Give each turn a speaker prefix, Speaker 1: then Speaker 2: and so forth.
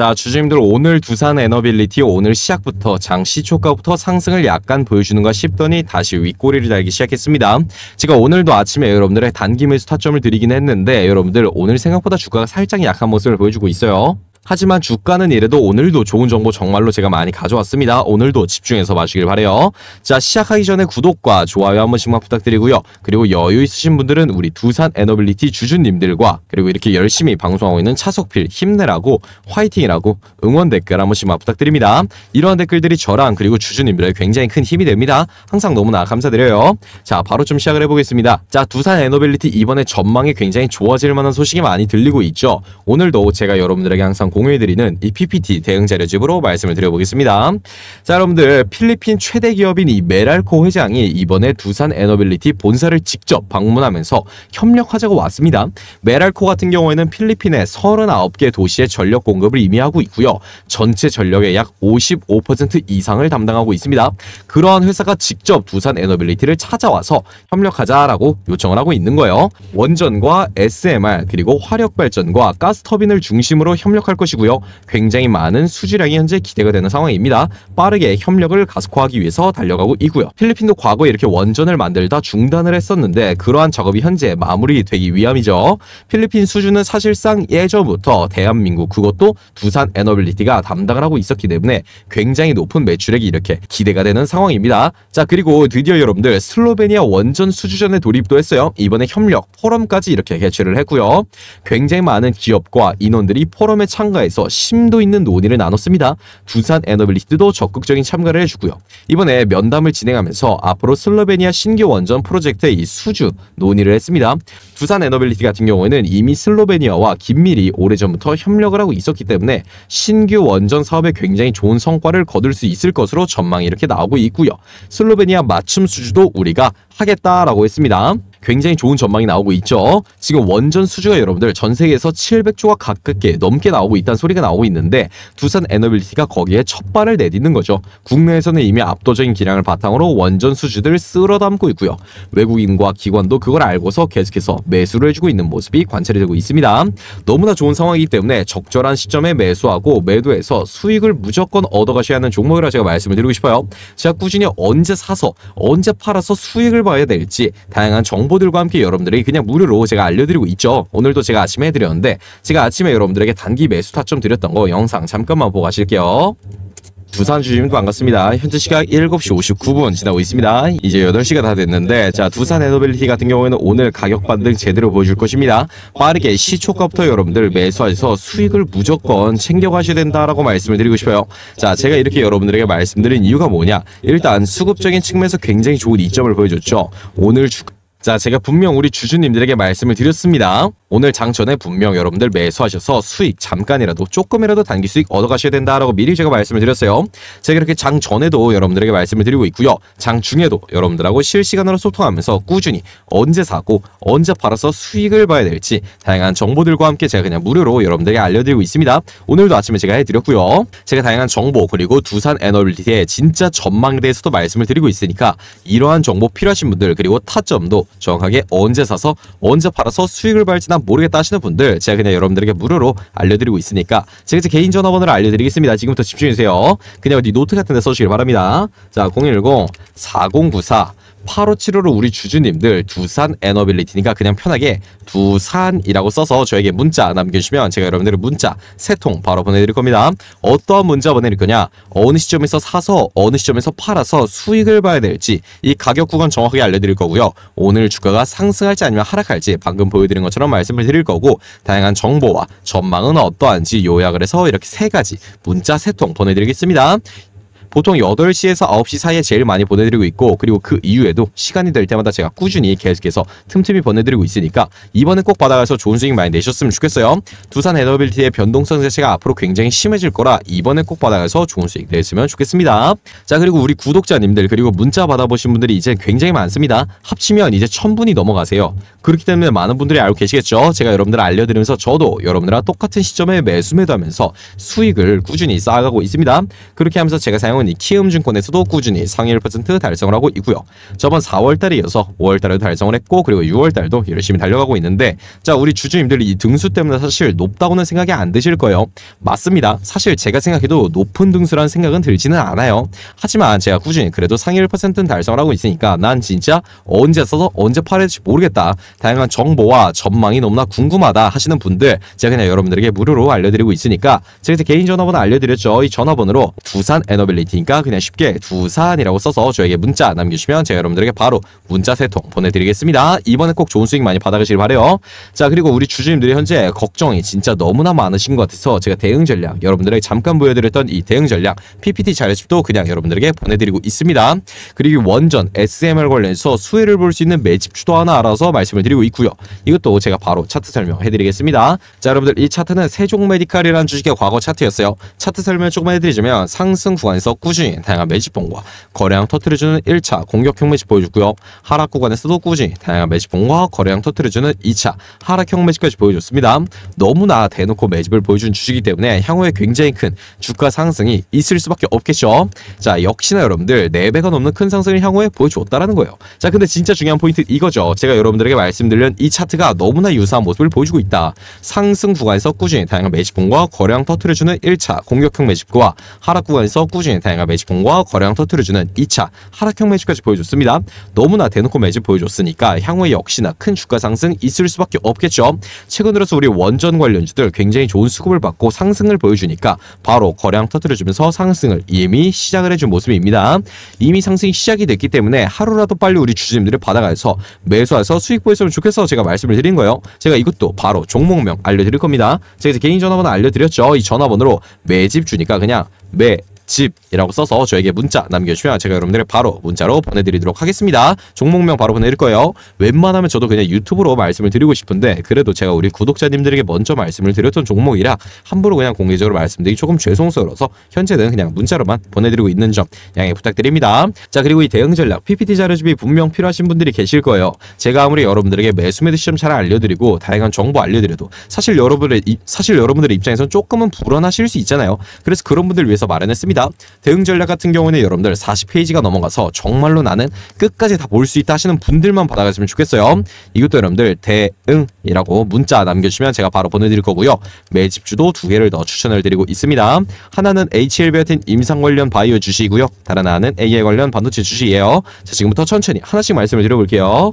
Speaker 1: 자, 주주님들 오늘 두산 에너빌리티 오늘 시작부터 장 시초가부터 상승을 약간 보여주는가 싶더니 다시 윗꼬리를 달기 시작했습니다. 제가 오늘도 아침에 여러분들의 단기 매수 타점을 드리긴 했는데 여러분들 오늘 생각보다 주가가 살짝 약한 모습을 보여주고 있어요. 하지만 주가는 이래도 오늘도 좋은 정보 정말로 제가 많이 가져왔습니다. 오늘도 집중해서 마시길 바래요. 자 시작하기 전에 구독과 좋아요 한 번씩만 부탁드리고요. 그리고 여유 있으신 분들은 우리 두산 에너빌리티 주주님들과 그리고 이렇게 열심히 방송하고 있는 차석필 힘내라고 화이팅이라고 응원 댓글 한 번씩만 부탁드립니다. 이러한 댓글들이 저랑 그리고 주주님들의 굉장히 큰 힘이 됩니다. 항상 너무나 감사드려요. 자 바로 좀 시작을 해보겠습니다. 자 두산 에너빌리티 이번에 전망이 굉장히 좋아질 만한 소식이 많이 들리고 있죠. 오늘도 제가 여러분들에게 항상 고 공유해드리는 이 PPT 대응 자료집으로 말씀을 드려보겠습니다. 자 여러분들 필리핀 최대 기업인 이 메랄코 회장이 이번에 두산 에너빌리티 본사를 직접 방문하면서 협력하자고 왔습니다. 메랄코 같은 경우에는 필리핀의 39개 도시의 전력 공급을 의미하고 있고요. 전체 전력의 약 55% 이상을 담당하고 있습니다. 그러한 회사가 직접 두산 에너빌리티를 찾아와서 협력하자라고 요청을 하고 있는 거예요. 원전과 SMR 그리고 화력 발전과 가스 터빈을 중심으로 협력할 것이고요. 굉장히 많은 수주량이 현재 기대가 되는 상황입니다. 빠르게 협력을 가속화하기 위해서 달려가고 있고요. 필리핀도 과거에 이렇게 원전을 만들다 중단을 했었는데 그러한 작업이 현재 마무리되기 위함이죠. 필리핀 수주는 사실상 예전부터 대한민국 그것도 두산 에너빌리티가 담당을 하고 있었기 때문에 굉장히 높은 매출액이 이렇게 기대가 되는 상황입니다. 자 그리고 드디어 여러분들 슬로베니아 원전 수주전에 돌입도 했어요. 이번에 협력 포럼까지 이렇게 개최를 했고요. 굉장히 많은 기업과 인원들이 포럼에 참 평가에서 심도 있는 논의를 나눴습니다. 두산 에너빌리티도 적극적인 참가를 해주고요. 이번에 면담을 진행하면서 앞으로 슬로베니아 신규 원전 프로젝트의 이 수주 논의를 했습니다. 두산 에너빌리티 같은 경우에는 이미 슬로베니아와 긴밀히 오래전부터 협력을 하고 있었기 때문에 신규 원전 사업에 굉장히 좋은 성과를 거둘 수 있을 것으로 전망이 이렇게 나오고 있고요. 슬로베니아 맞춤 수주도 우리가 하겠다라고 했습니다. 굉장히 좋은 전망이 나오고 있죠. 지금 원전 수주가 여러분들 전 세계에서 700조가 가깝게 넘게 나오고 있다는 소리가 나오고 있는데 두산 에너빌리티가 거기에 첫 발을 내딛는 거죠. 국내에서는 이미 압도적인 기량을 바탕으로 원전 수주들을 쓸어 담고 있고요. 외국인과 기관도 그걸 알고서 계속해서 매수를 해주고 있는 모습이 관찰이 되고 있습니다. 너무나 좋은 상황이기 때문에 적절한 시점에 매수하고 매도해서 수익을 무조건 얻어가셔야 하는 종목이라 제가 말씀을 드리고 싶어요. 제가 꾸준히 언제 사서 언제 팔아서 수익을 봐야 될지 다양한 정보 정보들과 함께 여러분들이 그냥 무료로 제가 알려드리고 있죠. 오늘도 제가 아침에 해드렸는데 제가 아침에 여러분들에게 단기 매수 타점 드렸던 거 영상 잠깐만 보고 가실게요. 두산 주주님 도 반갑습니다. 현재 시각 7시 59분 지나고 있습니다. 이제 8시가 다 됐는데 자 두산 에너빌리티 같은 경우에는 오늘 가격 반등 제대로 보여줄 것입니다. 빠르게 시초가부터 여러분들 매수해서 수익을 무조건 챙겨가셔야 된다라고 말씀을 드리고 싶어요. 자 제가 이렇게 여러분들에게 말씀드린 이유가 뭐냐 일단 수급적인 측면에서 굉장히 좋은 이점을 보여줬죠. 오늘 주가 자, 제가 분명 우리 주주님들에게 말씀을 드렸습니다. 오늘 장 전에 분명 여러분들 매수하셔서 수익 잠깐이라도 조금이라도 단기 수익 얻어가셔야 된다라고 미리 제가 말씀을 드렸어요. 제가 이렇게 장 전에도 여러분들에게 말씀을 드리고 있고요. 장 중에도 여러분들하고 실시간으로 소통하면서 꾸준히 언제 사고 언제 팔아서 수익을 봐야 될지 다양한 정보들과 함께 제가 그냥 무료로 여러분들에게 알려드리고 있습니다. 오늘도 아침에 제가 해드렸고요. 제가 다양한 정보 그리고 두산 애널리티의 진짜 전망에 대해서도 말씀을 드리고 있으니까 이러한 정보 필요하신 분들 그리고 타점도 정확하게 언제 사서 언제 팔아서 수익을 발지나 모르겠다 하시는 분들 제가 그냥 여러분들에게 무료로 알려드리고 있으니까 제가 제 개인 전화번호를 알려드리겠습니다. 지금부터 집중해주세요. 그냥 어디 네 노트 같은 데 써주시길 바랍니다. 자 010 4094 8575로 우리 주주님들 두산 에너빌리티니까 그냥 편하게 두산이라고 써서 저에게 문자 남겨주시면 제가 여러분들의 문자 세 통 바로 보내드릴 겁니다. 어떠한 문자 보내드릴 거냐 어느 시점에서 사서 어느 시점에서 팔아서 수익을 봐야 될지 이 가격 구간 정확하게 알려드릴 거고요. 오늘 주가가 상승할지 아니면 하락할지 방금 보여드린 것처럼 말씀을 드릴 거고 다양한 정보와 전망은 어떠한지 요약을 해서 이렇게 세 가지 문자 세 통 보내드리겠습니다. 보통 8시에서 9시 사이에 제일 많이 보내드리고 있고 그리고 그 이후에도 시간이 될 때마다 제가 꾸준히 계속해서 틈틈이 보내드리고 있으니까 이번엔 꼭 받아가서 좋은 수익 많이 내셨으면 좋겠어요. 두산 에너빌티의 변동성 자체가 앞으로 굉장히 심해질 거라 이번엔 꼭 받아가서 좋은 수익 내셨으면 좋겠습니다. 자 그리고 우리 구독자님들 그리고 문자 받아보신 분들이 이제 굉장히 많습니다. 합치면 이제 1000분이 넘어가세요. 그렇기 때문에 많은 분들이 알고 계시겠죠? 제가 여러분들 알려드리면서 저도 여러분들과 똑같은 시점에 매수 매도하면서 수익을 꾸준히 쌓아가고 있습니다. 그렇게 하면서 제가 사용 상황은 키움증권에서도 꾸준히 상위 1% 달성을 하고 있고요. 저번 4월달에 이어서 5월달에도 달성을 했고 그리고 6월달도 열심히 달려가고 있는데 자 우리 주주님들이 등수 때문에 사실 높다고는 생각이 안 드실 거예요. 맞습니다. 사실 제가 생각해도 높은 등수라는 생각은 들지는 않아요. 하지만 제가 꾸준히 그래도 상위 1%는 달성을 하고 있으니까 난 진짜 언제 써서 언제 팔아야 될지 모르겠다. 다양한 정보와 전망이 너무나 궁금하다 하시는 분들 제가 그냥 여러분들에게 무료로 알려드리고 있으니까 제가 개인 전화번호 알려드렸죠. 이 전화번호로 두산 에너빌리티 테니까 그냥 쉽게 두산이라고 써서 저에게 문자 남겨주시면 제가 여러분들에게 바로 문자 세통 보내드리겠습니다. 이번에 꼭 좋은 수익 많이 받아가시길 바래요. 자 그리고 우리 주주님들이 현재 걱정이 진짜 너무나 많으신 것 같아서 제가 대응 전략 여러분들에게 잠깐 보여드렸던 이 대응 전략 PPT 자료집도 그냥 여러분들에게 보내드리고 있습니다. 그리고 원전 s m l 관련해서 수혜를 볼 수 있는 매집주도 하나 알아서 말씀을 드리고 있고요. 이것도 제가 바로 차트 설명해드리겠습니다. 자 여러분들 이 차트는 세종메디칼이라는 주식의 과거 차트였어요. 차트 설명 조금 해드리자면 상승 구간에서 꾸준히 다양한 매집봉과 거래량 터트려주는 1차 공격형 매집 보여줬고요. 하락 구간에서도 꾸준히 다양한 매집봉과 거래량 터트려주는 2차 하락형 매집까지 보여줬습니다. 너무나 대놓고 매집을 보여준 주식이기 때문에 향후에 굉장히 큰 주가 상승이 있을 수밖에 없겠죠. 자 역시나 여러분들 4배가 넘는 큰 상승을 향후에 보여주었다라는 거예요. 자 근데 진짜 중요한 포인트 이거죠. 제가 여러분들에게 말씀드린 이 차트가 너무나 유사한 모습을 보여주고 있다. 상승 구간에서 꾸준히 다양한 매집봉과 거래량 터트려주는 1차 공격형 매집과 하락 구간에서 꾸준히 다양한 다양한 매집봉과 거래량 터트려주는 2차 하락형 매집까지 보여줬습니다. 너무나 대놓고 매집 보여줬으니까 향후에 역시나 큰 주가 상승 있을 수밖에 없겠죠. 최근 들어서 우리 원전 관련주들 굉장히 좋은 수급을 받고 상승을 보여주니까 바로 거래량 터트려주면서 상승을 이미 시작을 해준 모습입니다. 이미 상승이 시작이 됐기 때문에 하루라도 빨리 우리 주주님들을 받아가서 매수해서 수익 보였으면 좋겠어 제가 말씀을 드린 거예요. 제가 이것도 바로 종목명 알려드릴 겁니다. 제가 이제 개인 전화번호 알려드렸죠. 이 전화번호로 매집 주니까 그냥 매 집이라고 써서 저에게 문자 남겨주시면 제가 여러분들을 바로 문자로 보내드리도록 하겠습니다. 종목명 바로 보내드릴 거예요. 웬만하면 저도 그냥 유튜브로 말씀을 드리고 싶은데 그래도 제가 우리 구독자님들에게 먼저 말씀을 드렸던 종목이라 함부로 그냥 공개적으로 말씀드리기 조금 죄송스러워서 현재는 그냥 문자로만 보내드리고 있는 점 양해 부탁드립니다. 자 그리고 이 대응 전략 PPT 자료집이 분명 필요하신 분들이 계실 거예요. 제가 아무리 여러분들에게 매수 매드 시점 잘 알려드리고 다양한 정보 알려드려도 사실 여러분의 사실 여러분들의 입장에선 조금은 불안하실 수 있잖아요. 그래서 그런 분들 위해서 마련했습니다. 있니다 대응 전략 같은 경우는 여러분들 40페이지가 넘어가서 정말로 나는 끝까지 다 볼 수 있다 하시는 분들만 받아가시면 좋겠어요. 이것도 여러분들 대응이라고 문자 남겨주시면 제가 바로 보내드릴 거고요. 매집주도 두 개를 더 추천을 드리고 있습니다. 하나는 HL베어틴 임상 관련 바이오 주시고요. 다른 하나는 AI 관련 반도체 주시예요. 자 지금부터 천천히 하나씩 말씀을 드려볼게요.